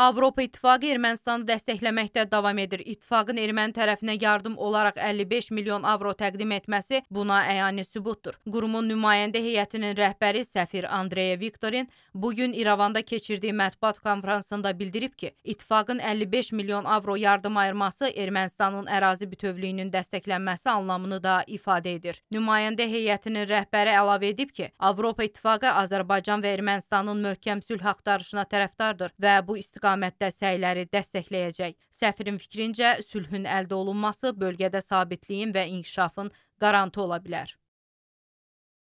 Avropa İttifaqı Ermənistanı dəstəkləməkdə davam edir. İttifaqın erməni tərəfinə yardım olaraq 55 milyon avro təqdim etməsi buna əyani sübutdur. Qurumun nümayəndə heyətinin rəhbəri səfir Andreya Viktorin bu gün İrəvanda keçirdiyi mətbuat konfransında bildirib ki, ittifaqın 55 milyon avro yardım ayırması Ermənistanın ərazi bütövlüyünün dəstəklənməsi anlamını da ifadə edir. Nümayəndə heyətinin rəhbəri əlavə edib ki, Avropa İttifaqı Azərbaycan və Ermənistanın möhkəm sülh axtarışına tərəfdardır və bu istiqamətdə istiqamətdə səyləri dəstəkləyəcək. Səfirin fikrincə, sülhün əldə olunması bölgədə sabitliyin və inkişafın qarantı ola bilər.